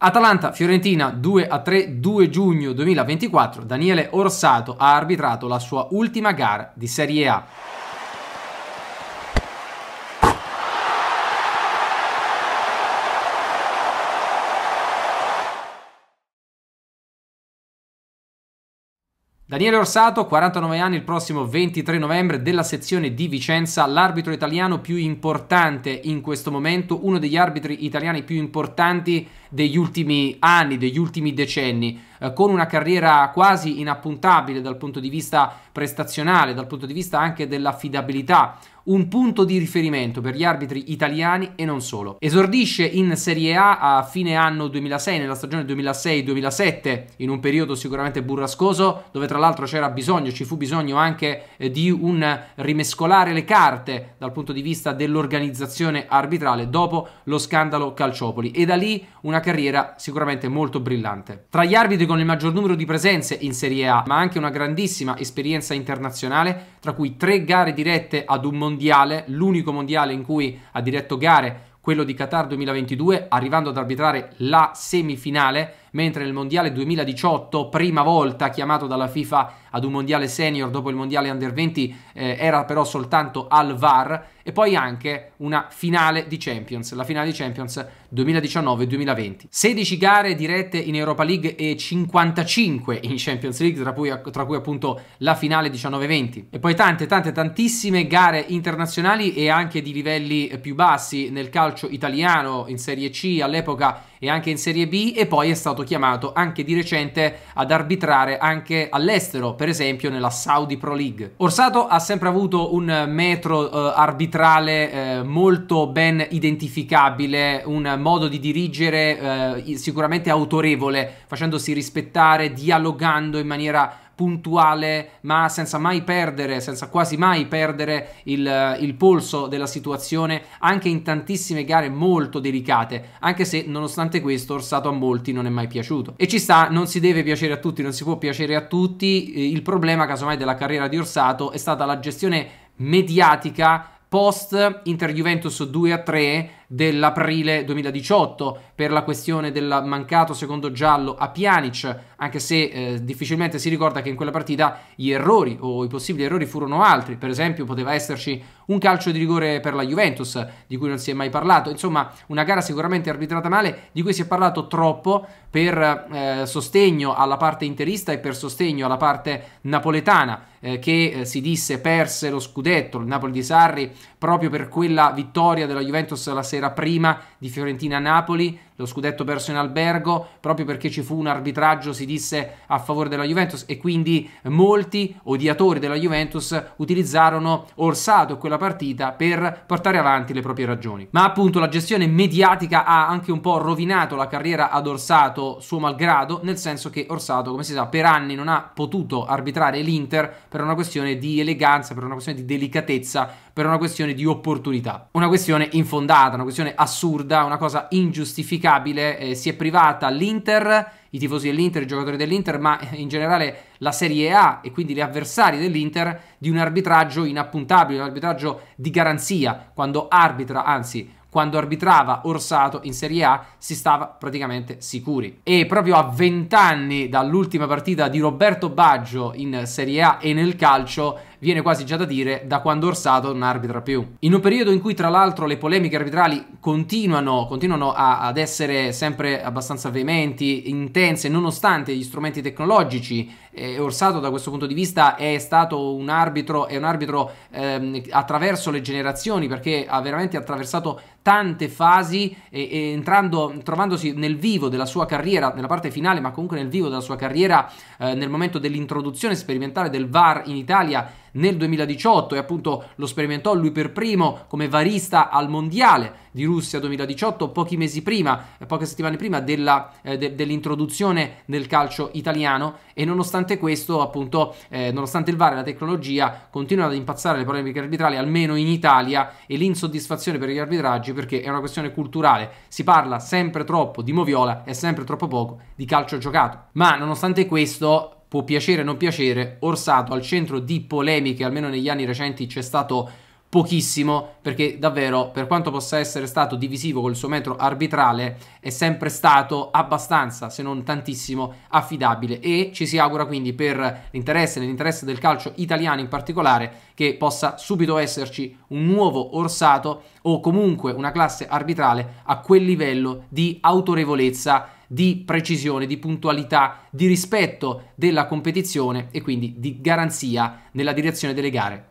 Atalanta Fiorentina 2 a 3 2 giugno 2024 Daniele Orsato ha arbitrato la sua ultima gara di Serie A. Daniele Orsato, 49 anni, il prossimo 23 novembre della sezione di Vicenza, l'arbitro italiano più importante in questo momento, uno degli arbitri italiani più importanti degli ultimi anni, degli ultimi decenni, eh, con una carriera quasi inappuntabile dal punto di vista prestazionale, dal punto di vista anche dell'affidabilità un punto di riferimento per gli arbitri italiani e non solo. Esordisce in Serie A a fine anno 2006, nella stagione 2006-2007, in un periodo sicuramente burrascoso, dove tra l'altro c'era bisogno, ci fu bisogno anche eh, di un rimescolare le carte dal punto di vista dell'organizzazione arbitrale dopo lo scandalo Calciopoli e da lì una carriera sicuramente molto brillante. Tra gli arbitri con il maggior numero di presenze in Serie A, ma anche una grandissima esperienza internazionale, tra cui tre gare dirette ad un mondiale mondiale, l'unico mondiale in cui ha diretto gare, quello di Qatar 2022, arrivando ad arbitrare la semifinale mentre nel Mondiale 2018, prima volta chiamato dalla FIFA ad un Mondiale senior dopo il Mondiale Under 20, eh, era però soltanto al VAR, e poi anche una finale di Champions, la finale di Champions 2019-2020. 16 gare dirette in Europa League e 55 in Champions League, tra cui, tra cui appunto la finale 19-20. E poi tante, tante, tantissime gare internazionali e anche di livelli più bassi nel calcio italiano, in Serie C all'epoca e anche in Serie B e poi è stato chiamato anche di recente ad arbitrare anche all'estero, per esempio nella Saudi Pro League. Orsato ha sempre avuto un metro eh, arbitrale eh, molto ben identificabile, un modo di dirigere eh, sicuramente autorevole, facendosi rispettare, dialogando in maniera puntuale ma senza mai perdere, senza quasi mai perdere il, il, polso della situazione anche in tantissime gare molto delicate, anche se nonostante questo Orsato a molti non è mai piaciuto. E ci sta, non si deve piacere a tutti, non si può piacere a tutti, eh, il problema casomai della carriera di Orsato è stata la gestione mediatica post Inter Juventus 2 a 3 dell'aprile 2018 per la questione del mancato secondo giallo a Pjanic, anche se eh, difficilmente si ricorda che in quella partita gli errori o i possibili errori furono altri, per esempio poteva esserci un calcio di rigore per la Juventus di cui non si è mai parlato, insomma una gara sicuramente arbitrata male di cui si è parlato troppo per eh, sostegno alla parte interista e per sostegno alla parte napoletana eh, che eh, si disse perse lo scudetto, il Napoli di Sarri proprio per quella vittoria della Juventus la sera prima di Fiorentina-Napoli lo scudetto perso in albergo proprio perché ci fu un arbitraggio, si disse, a favore della Juventus e quindi molti odiatori della Juventus utilizzarono Orsato e quella partita per portare avanti le proprie ragioni. Ma appunto la gestione mediatica ha anche un po' rovinato la carriera ad Orsato suo malgrado, nel senso che Orsato, come si sa, per anni non ha potuto arbitrare l'Inter per una questione di eleganza, per una questione di delicatezza per una questione di opportunità. Una questione infondata, una questione assurda, una cosa ingiustificabile. Eh, si è privata l'Inter, i tifosi dell'Inter, i giocatori dell'Inter, ma eh, in generale la Serie A e quindi gli avversari dell'Inter di un arbitraggio inappuntabile, un arbitraggio di garanzia, quando arbitra, anzi quando arbitrava Orsato in Serie A si stava praticamente sicuri. E proprio a 20 anni dall'ultima partita di Roberto Baggio in Serie A e nel calcio viene quasi già da dire da quando Orsato non arbitra più. In un periodo in cui tra l'altro le polemiche arbitrali continuano, continuano a, ad essere sempre abbastanza veementi, intense, nonostante gli strumenti tecnologici, eh, Orsato da questo punto di vista è stato un arbitro, è un arbitro ehm, attraverso le generazioni perché ha veramente attraversato tante fasi e, e entrando, trovandosi nel vivo della sua carriera, nella parte finale ma comunque nel vivo della sua carriera, eh, nel momento dell'introduzione sperimentale del VAR in Italia nel 2018 e appunto lo sperimentò lui per primo come varista al mondiale di Russia 2018 pochi mesi prima, eh, poche settimane prima della, eh, de, dell'introduzione nel calcio italiano e nonostante questo appunto eh, nonostante il VAR e la tecnologia continuano ad impazzare le polemiche arbitrali almeno in Italia e l'insoddisfazione per gli arbitraggi perché è una questione culturale si parla sempre troppo di Moviola e sempre troppo poco di calcio giocato ma nonostante questo può piacere o non piacere, Orsato al centro di polemiche, almeno negli anni recenti c'è stato pochissimo, perché davvero per quanto possa essere stato divisivo col suo metro arbitrale, è sempre stato abbastanza, se non tantissimo, affidabile e ci si augura quindi per l'interesse, nell'interesse del calcio italiano in particolare, che possa subito esserci un nuovo Orsato o comunque una classe arbitrale a quel livello di autorevolezza di precisione, di puntualità, di rispetto della competizione e quindi di garanzia nella direzione delle gare.